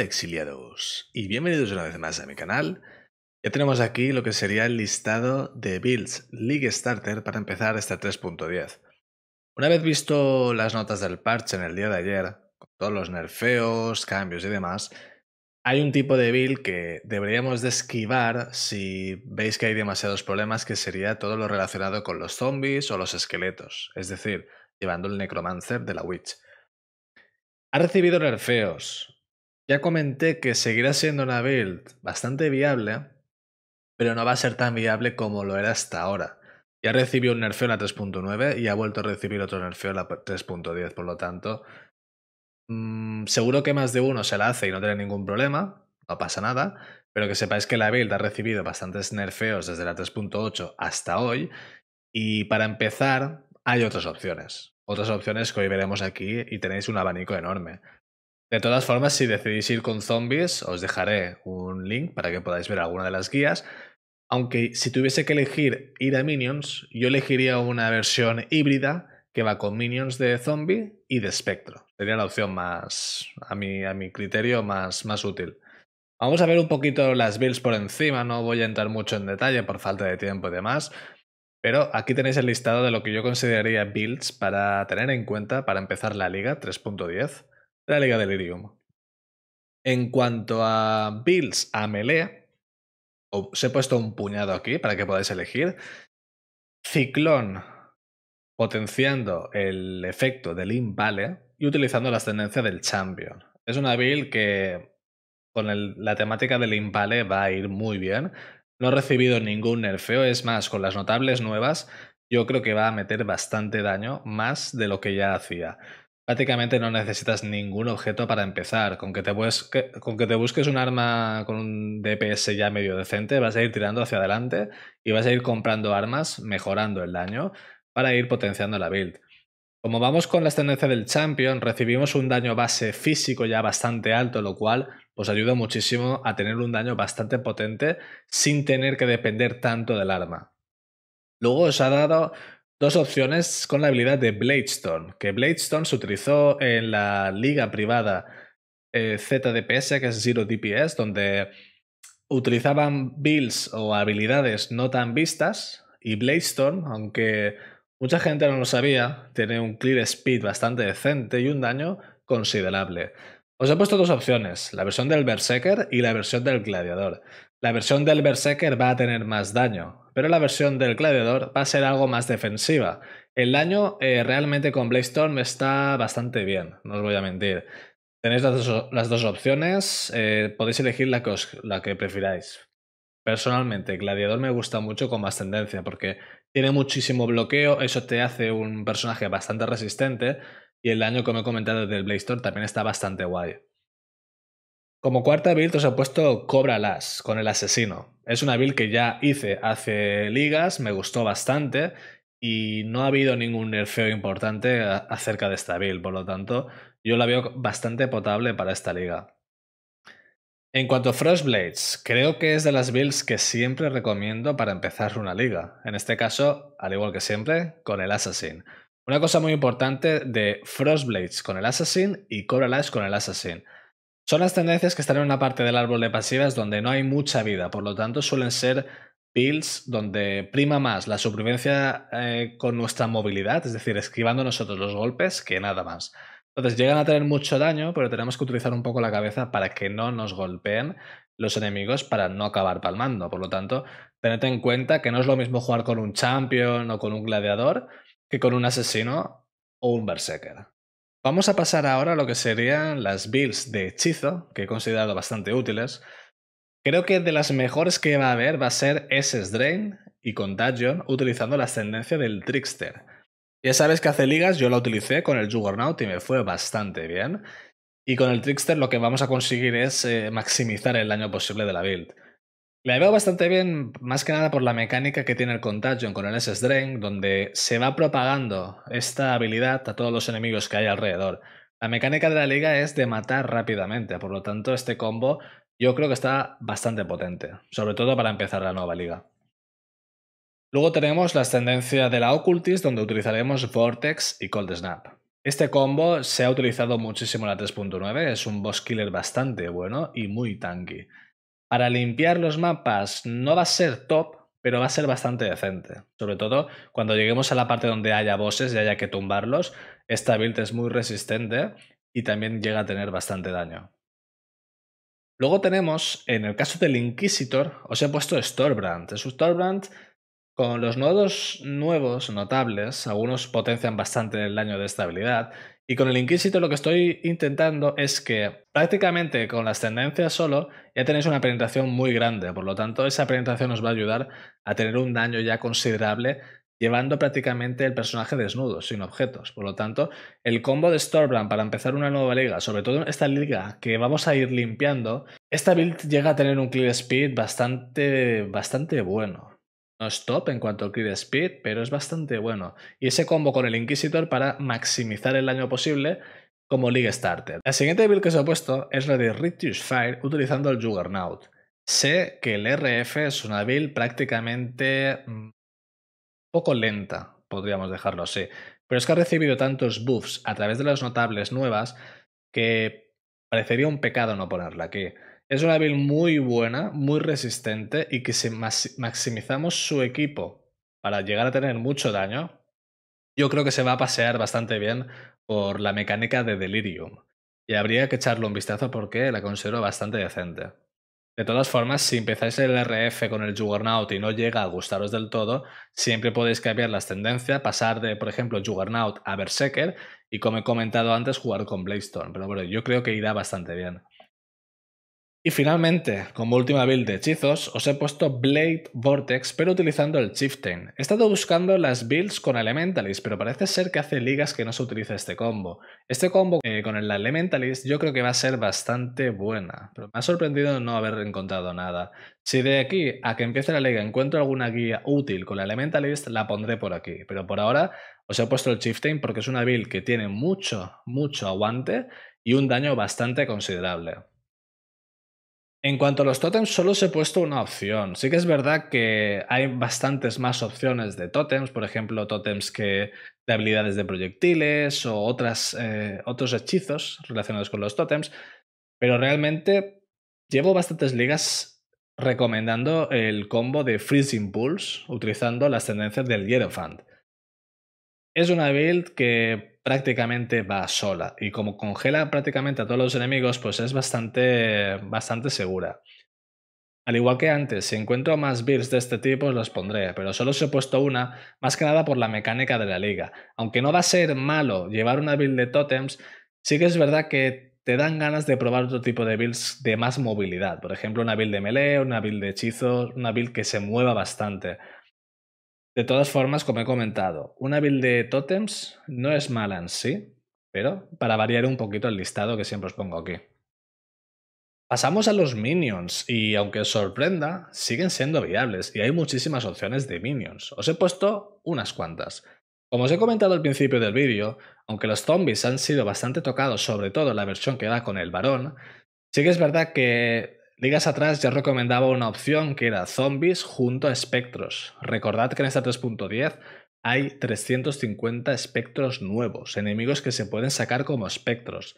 exiliados y bienvenidos una vez más a mi canal. Ya tenemos aquí lo que sería el listado de builds League Starter para empezar esta 3.10. Una vez visto las notas del parche en el día de ayer, con todos los nerfeos, cambios y demás, hay un tipo de build que deberíamos de esquivar si veis que hay demasiados problemas, que sería todo lo relacionado con los zombies o los esqueletos, es decir, llevando el necromancer de la witch. Ha recibido nerfeos, ya comenté que seguirá siendo una build bastante viable, pero no va a ser tan viable como lo era hasta ahora. Ya recibió un nerfeo en la 3.9 y ha vuelto a recibir otro nerfeo en la 3.10, por lo tanto, mm, seguro que más de uno se la hace y no tiene ningún problema, no pasa nada, pero que sepáis que la build ha recibido bastantes nerfeos desde la 3.8 hasta hoy y para empezar hay otras opciones, otras opciones que hoy veremos aquí y tenéis un abanico enorme. De todas formas, si decidís ir con zombies, os dejaré un link para que podáis ver alguna de las guías. Aunque si tuviese que elegir ir a Minions, yo elegiría una versión híbrida que va con Minions de zombie y de espectro. Sería la opción más, a mi, a mi criterio, más, más útil. Vamos a ver un poquito las builds por encima, no voy a entrar mucho en detalle por falta de tiempo y demás, pero aquí tenéis el listado de lo que yo consideraría builds para tener en cuenta para empezar la liga 3.10 la Liga del En cuanto a Bills a melee, os he puesto un puñado aquí para que podáis elegir. Ciclón potenciando el efecto del Impale y utilizando la ascendencia del Champion. Es una build que con la temática del Impale va a ir muy bien. No ha recibido ningún nerfeo, es más, con las notables nuevas, yo creo que va a meter bastante daño, más de lo que ya hacía. Prácticamente no necesitas ningún objeto para empezar. Con que te, con que te busques un arma con un DPS ya medio decente, vas a ir tirando hacia adelante y vas a ir comprando armas, mejorando el daño, para ir potenciando la build. Como vamos con la tendencias del champion, recibimos un daño base físico ya bastante alto, lo cual os ayuda muchísimo a tener un daño bastante potente sin tener que depender tanto del arma. Luego os ha dado Dos opciones con la habilidad de Bladestone, que Bladestone se utilizó en la liga privada eh, ZDPS, que es Zero DPS, donde utilizaban builds o habilidades no tan vistas y Bladestone, aunque mucha gente no lo sabía, tiene un clear speed bastante decente y un daño considerable. Os he puesto dos opciones, la versión del Berserker y la versión del Gladiador. La versión del Berserker va a tener más daño, pero la versión del gladiador va a ser algo más defensiva. El daño eh, realmente con Storm está bastante bien, no os voy a mentir. Tenéis las dos, opciones, eh, podéis elegir la que, la que prefiráis. Personalmente, Gladiador me gusta mucho con más tendencia, porque tiene muchísimo bloqueo, eso te hace un personaje bastante resistente y el daño, como he comentado, del Blaze también está bastante guay. Como cuarta build os he puesto Cobra Lash con el asesino. Es una build que ya hice hace ligas, me gustó bastante y no ha habido ningún nerfeo importante acerca de esta build, por lo tanto yo la veo bastante potable para esta liga. En cuanto a Frostblades, creo que es de las builds que siempre recomiendo para empezar una liga. En este caso, al igual que siempre, con el Assassin. Una cosa muy importante de Frostblades con el Assassin y Cobra Lash con el Assassin. Son las tendencias que están en una parte del árbol de pasivas donde no hay mucha vida, por lo tanto suelen ser builds donde prima más la supervivencia eh, con nuestra movilidad, es decir, esquivando nosotros los golpes, que nada más. Entonces llegan a tener mucho daño, pero tenemos que utilizar un poco la cabeza para que no nos golpeen los enemigos para no acabar palmando. Por lo tanto, tened en cuenta que no es lo mismo jugar con un champion o con un gladiador que con un asesino o un berserker. Vamos a pasar ahora a lo que serían las builds de hechizo, que he considerado bastante útiles. Creo que de las mejores que va a haber va a ser ese Drain y Contagion utilizando la ascendencia del Trickster. Ya sabes que hace ligas yo la utilicé con el Juggernaut y me fue bastante bien. Y con el Trickster lo que vamos a conseguir es eh, maximizar el daño posible de la build. La veo bastante bien, más que nada por la mecánica que tiene el Contagion con el S-Drain, donde se va propagando esta habilidad a todos los enemigos que hay alrededor. La mecánica de la liga es de matar rápidamente, por lo tanto este combo yo creo que está bastante potente, sobre todo para empezar la nueva liga. Luego tenemos la ascendencia de la ocultis donde utilizaremos Vortex y Cold Snap. Este combo se ha utilizado muchísimo en la 3.9, es un boss killer bastante bueno y muy tanky. Para limpiar los mapas no va a ser top, pero va a ser bastante decente. Sobre todo cuando lleguemos a la parte donde haya bosses y haya que tumbarlos, esta build es muy resistente y también llega a tener bastante daño. Luego tenemos, en el caso del Inquisitor, os he puesto Storbrand. Es un Storbrand con los nodos nuevos notables, algunos potencian bastante el daño de esta habilidad... Y con el Inquisito lo que estoy intentando es que prácticamente con las tendencias solo ya tenéis una penetración muy grande, por lo tanto esa penetración os va a ayudar a tener un daño ya considerable llevando prácticamente el personaje desnudo, sin objetos. Por lo tanto, el combo de Stormbrand para empezar una nueva liga, sobre todo esta liga que vamos a ir limpiando, esta build llega a tener un clear speed bastante, bastante bueno. No es top en cuanto al Creed Speed, pero es bastante bueno. Y ese combo con el Inquisitor para maximizar el daño posible como League Starter. La siguiente build que se ha puesto es la de Rictus Fire utilizando el Juggernaut. Sé que el RF es una build prácticamente mm, poco lenta, podríamos dejarlo así, pero es que ha recibido tantos buffs a través de las notables nuevas que parecería un pecado no ponerla aquí. Es una build muy buena, muy resistente y que si maximizamos su equipo para llegar a tener mucho daño, yo creo que se va a pasear bastante bien por la mecánica de Delirium. Y habría que echarle un vistazo porque la considero bastante decente. De todas formas, si empezáis el RF con el Juggernaut y no llega a gustaros del todo, siempre podéis cambiar las tendencias, pasar de, por ejemplo, Juggernaut a Berserker y, como he comentado antes, jugar con Bladestorm. Pero bueno, yo creo que irá bastante bien. Y finalmente, como última build de hechizos, os he puesto Blade Vortex, pero utilizando el Chieftain. He estado buscando las builds con Elementalist, pero parece ser que hace ligas que no se utiliza este combo. Este combo eh, con el Elementalist yo creo que va a ser bastante buena, pero me ha sorprendido no haber encontrado nada. Si de aquí a que empiece la liga encuentro alguna guía útil con la Elementalist, la pondré por aquí, pero por ahora os he puesto el Chieftain porque es una build que tiene mucho, mucho aguante y un daño bastante considerable. En cuanto a los tótems, solo se he puesto una opción. Sí que es verdad que hay bastantes más opciones de tótems, por ejemplo, tótems que de habilidades de proyectiles o eh, otros hechizos relacionados con los tótems, pero realmente llevo bastantes ligas recomendando el combo de Freezing Pulse utilizando las tendencias del Hierophant. Es una build que prácticamente va sola. Y como congela prácticamente a todos los enemigos, pues es bastante, bastante segura. Al igual que antes, si encuentro más builds de este tipo, pues los pondré, pero solo os he puesto una, más que nada por la mecánica de la liga. Aunque no va a ser malo llevar una build de totems, sí que es verdad que te dan ganas de probar otro tipo de builds de más movilidad. Por ejemplo, una build de melee, una build de hechizo, una build que se mueva bastante. De todas formas, como he comentado, una build de totems no es mala en sí, pero para variar un poquito el listado que siempre os pongo aquí. Pasamos a los minions y aunque os sorprenda, siguen siendo viables y hay muchísimas opciones de minions. Os he puesto unas cuantas. Como os he comentado al principio del vídeo, aunque los zombies han sido bastante tocados, sobre todo la versión que da con el varón, sí que es verdad que Ligas atrás ya recomendaba una opción que era zombies junto a espectros. Recordad que en esta 3.10 hay 350 espectros nuevos, enemigos que se pueden sacar como espectros.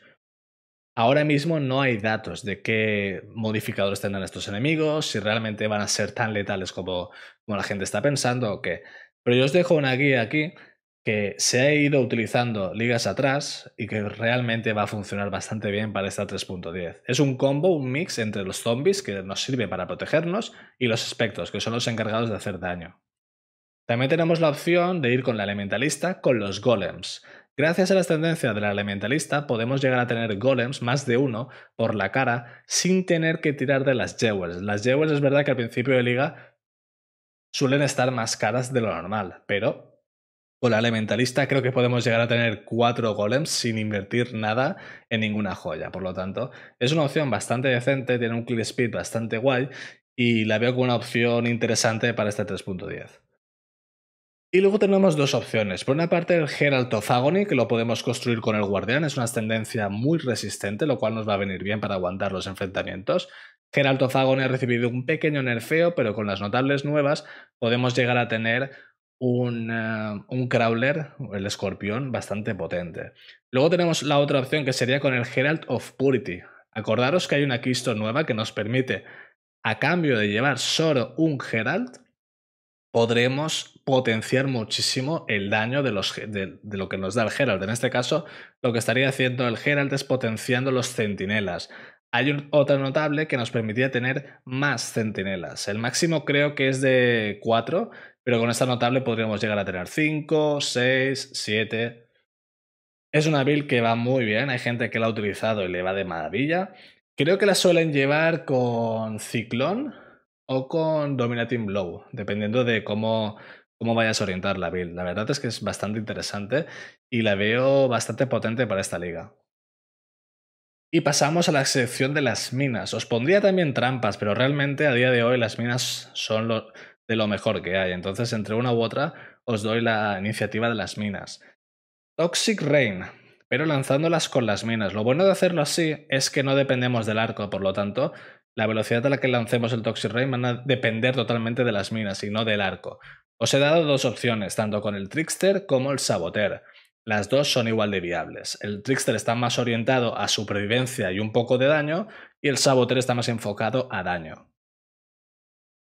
Ahora mismo no hay datos de qué modificadores tendrán estos enemigos, si realmente van a ser tan letales como, como la gente está pensando o qué. Pero yo os dejo una guía aquí que se ha ido utilizando ligas atrás y que realmente va a funcionar bastante bien para esta 3.10. Es un combo, un mix entre los zombies que nos sirve para protegernos y los espectros que son los encargados de hacer daño. También tenemos la opción de ir con la elementalista con los golems. Gracias a la tendencias de la elementalista podemos llegar a tener golems, más de uno, por la cara sin tener que tirar de las jewels. Las jewels es verdad que al principio de liga suelen estar más caras de lo normal, pero con la elementalista creo que podemos llegar a tener cuatro golems sin invertir nada en ninguna joya. Por lo tanto, es una opción bastante decente, tiene un clear speed bastante guay y la veo como una opción interesante para este 3.10. Y luego tenemos dos opciones. Por una parte, el Geralt of que lo podemos construir con el Guardián. Es una ascendencia muy resistente, lo cual nos va a venir bien para aguantar los enfrentamientos. Geralt of ha recibido un pequeño nerfeo, pero con las notables nuevas podemos llegar a tener un, crawler, el escorpión, bastante potente. Luego tenemos la otra opción que sería con el Herald of Purity. Acordaros que hay una quisto nueva que nos permite, a cambio de llevar solo un Herald, podremos potenciar muchísimo el daño de, los, de, lo que nos da el Herald. En este caso, lo que estaría haciendo el Herald es potenciando los centinelas. Hay otro notable que nos permitía tener más centinelas. El máximo creo que es de 4 pero con esta notable podríamos llegar a tener 5, 6, 7. Es una build que va muy bien, hay gente que la ha utilizado y le va de maravilla. Creo que la suelen llevar con Ciclón o con Dominating Blow, dependiendo de cómo, cómo vayas a orientar la build. La verdad es que es bastante interesante y la veo bastante potente para esta liga. Y pasamos a la sección de las minas. Os pondría también trampas, pero realmente a día de hoy las minas son los de lo mejor que hay. Entonces, entre una u otra, os doy la iniciativa de las minas. Toxic Rain, pero lanzándolas con las minas. Lo bueno de hacerlo así es que no dependemos del arco, por lo tanto, la velocidad a la que lancemos el Toxic Rain van a depender totalmente de las minas y no del arco. Os he dado dos opciones, tanto con el Trickster como el Saboter. Las dos son igual de viables. El Trickster está más orientado a supervivencia y un poco de daño, y el Saboter está más enfocado a daño.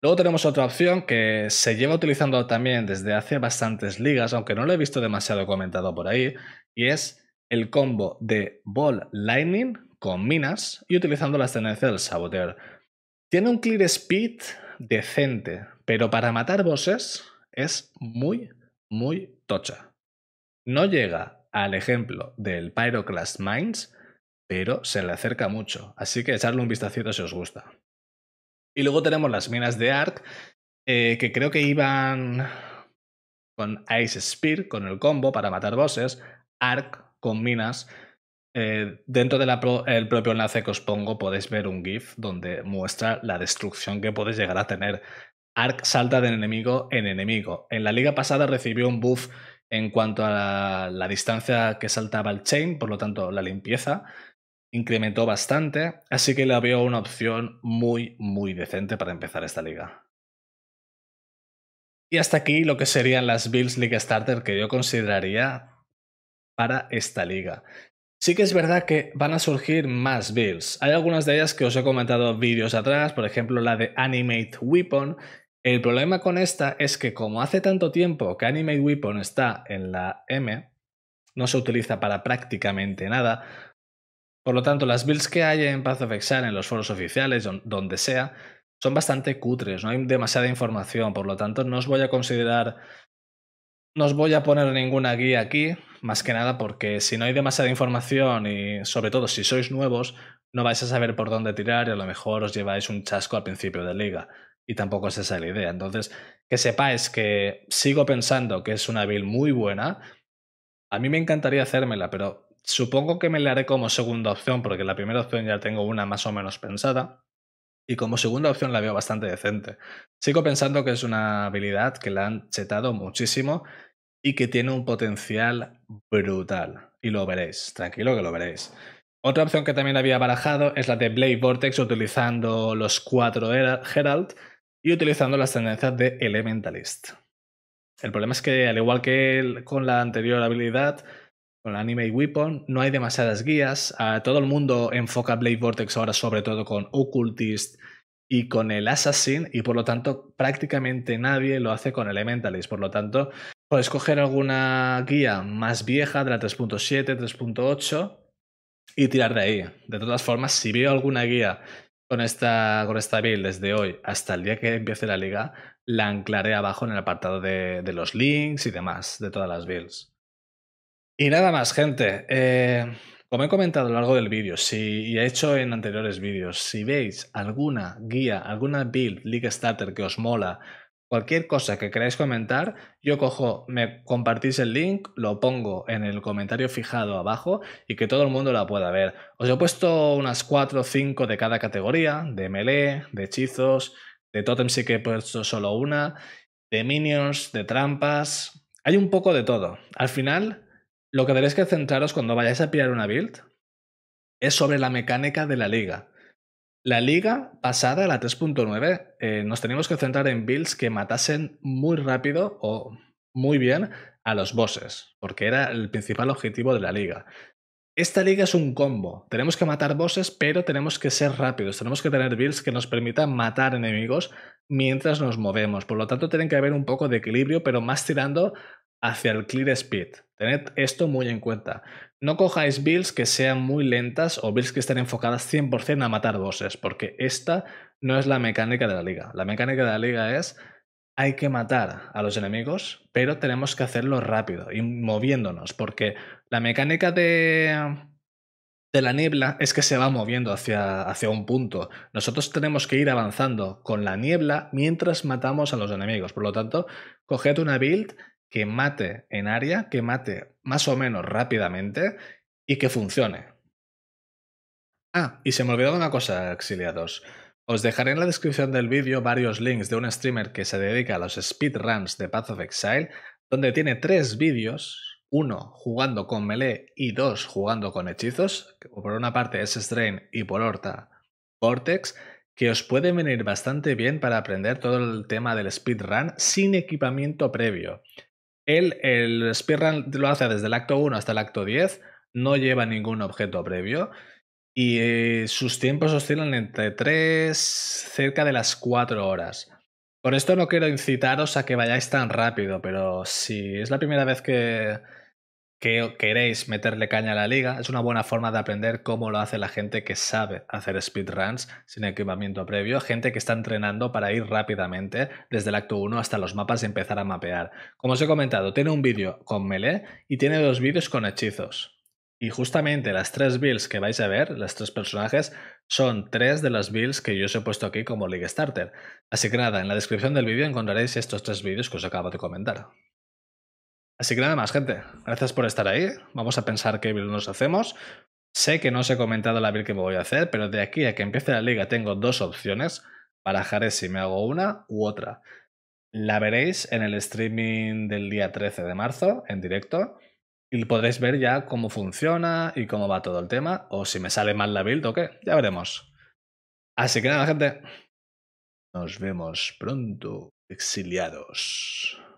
Luego tenemos otra opción que se lleva utilizando también desde hace bastantes ligas, aunque no lo he visto demasiado comentado por ahí, y es el combo de Ball Lightning con minas y utilizando las tendencias del saboteur. Tiene un clear speed decente, pero para matar bosses es muy, muy tocha. No llega al ejemplo del Pyroclast Mines, pero se le acerca mucho, así que echarle un vistacito si os gusta. Y luego tenemos las minas de Ark, eh, que creo que iban con Ice Spear, con el combo para matar bosses, Ark con minas. Eh, dentro del propio enlace que os pongo podéis ver un GIF donde muestra la destrucción que podéis llegar a tener. Ark salta de enemigo en enemigo. En la liga pasada recibió un buff en cuanto a la distancia que saltaba el chain, por lo tanto la limpieza, incrementó bastante, así que la veo una opción muy, muy decente para empezar esta liga. Y hasta aquí lo que serían las Bills League Starter que yo consideraría para esta liga. Sí que es verdad que van a surgir más bills. Hay algunas de ellas que os he comentado vídeos atrás, por ejemplo la de Animate Weapon. El problema con esta es que como hace tanto tiempo que Animate Weapon está en la M, no se utiliza para prácticamente nada, por lo tanto, las builds que hay en Path of Exile, en los foros oficiales, donde sea, son bastante cutres, no hay demasiada información, por lo tanto no os voy a considerar, no os voy a poner ninguna guía aquí, más que nada porque si no hay demasiada información y sobre todo si sois nuevos, no vais a saber por dónde tirar y a lo mejor os lleváis un chasco al principio de liga. Y tampoco es esa la idea. Entonces, que sepáis que sigo pensando que es una build muy buena. A mí me encantaría hacérmela, pero supongo que me la haré como segunda opción, porque la primera opción ya tengo una más o menos pensada. Y como segunda opción la veo bastante decente. Sigo pensando que es una habilidad que la han chetado muchísimo y que tiene un potencial brutal. Y lo veréis, tranquilo que lo veréis. Otra opción que también había barajado es la de Blade Vortex utilizando los cuatro Herald y utilizando las tendencias de Elementalist. El problema es que, al igual que con la anterior habilidad, con Anime Weapon, no hay demasiadas guías. todo el mundo enfoca Blade Vortex ahora sobre todo con Occultist y con el Assassin, y por lo tanto prácticamente nadie lo hace con Elementalist. Por lo tanto, puedes coger alguna guía más vieja de la 3.7, 3.8 y tirar de ahí. De todas formas, si veo alguna guía con esta, con build desde hoy hasta el día que empiece la liga, la anclaré abajo en el apartado de, de los links y demás de todas las builds. Y nada más, gente. Eh, como he comentado a lo largo del vídeo y he hecho en anteriores vídeos, si veis alguna guía, alguna build, League Starter que os mola, cualquier cosa que queráis comentar, yo cojo, me compartís el link, lo pongo en el comentario fijado abajo y que todo el mundo la pueda ver. Os he puesto unas 4 o 5 de cada categoría, de melee, de hechizos, de totems sí que he puesto solo una, de minions, de trampas, hay un poco de todo. Al final lo que tenéis que centraros cuando vayáis a pillar una build es sobre la mecánica de la liga. La liga pasada, la 3.9, eh, nos teníamos que centrar en builds que matasen muy rápido o muy bien a los bosses, porque era el principal objetivo de la liga. Esta liga es un combo. Tenemos que matar bosses, pero tenemos que ser rápidos. Tenemos que tener builds que nos permitan matar enemigos mientras nos movemos. Por lo tanto, tienen que haber un poco de equilibrio, pero más tirando hacia el clear speed. Tened esto muy en cuenta. No cojáis builds que sean muy lentas o builds que estén enfocadas 100% a matar bosses, porque esta no es la mecánica de la liga. La mecánica de la liga es hay que matar a los enemigos, pero tenemos que hacerlo rápido y moviéndonos, porque la mecánica de, de la niebla es que se va moviendo hacia, hacia un punto. Nosotros tenemos que ir avanzando con la niebla mientras matamos a los enemigos. Por lo tanto, coged una build que mate en área, que mate más o menos rápidamente y que funcione. Ah, y se me olvidaba una cosa, exiliados. Os dejaré en la descripción del vídeo varios links de un streamer que se dedica a los speedruns de Path of Exile, donde tiene tres vídeos, uno jugando con melee y dos jugando con hechizos, por una parte es Strain y por otra Vortex, que os pueden venir bastante bien para aprender todo el tema del speedrun sin equipamiento previo. Él, el speedrun lo hace desde el acto 1 hasta el acto 10, no lleva ningún objeto previo y eh, sus tiempos oscilan entre 3, cerca de las 4 horas. Por esto no quiero incitaros a que vayáis tan rápido, pero si es la primera vez que, que queréis meterle caña a la liga, es una buena forma de aprender cómo lo hace la gente que sabe hacer speedruns sin equipamiento previo, gente que está entrenando para ir rápidamente desde el acto 1 hasta los mapas y empezar a mapear. Como os he comentado, tiene un vídeo con melee y tiene dos vídeos con hechizos. Y justamente las tres builds que vais a ver, las tres personajes, son tres de las builds que yo os he puesto aquí como League Starter. Así que nada, en la descripción del vídeo encontraréis estos tres vídeos que os acabo de comentar. Así que nada más, gente. Gracias por estar ahí. Vamos a pensar qué build nos hacemos. Sé que no os he comentado la build que me voy a hacer, pero de aquí a que empiece la liga tengo dos opciones. para Barajaré si me hago una u otra. La veréis en el streaming del día 13 de marzo, en directo, y podréis ver ya cómo funciona y cómo va todo el tema, o si me sale mal la build o qué, ya veremos. Así que nada, gente. Nos vemos pronto, exiliados.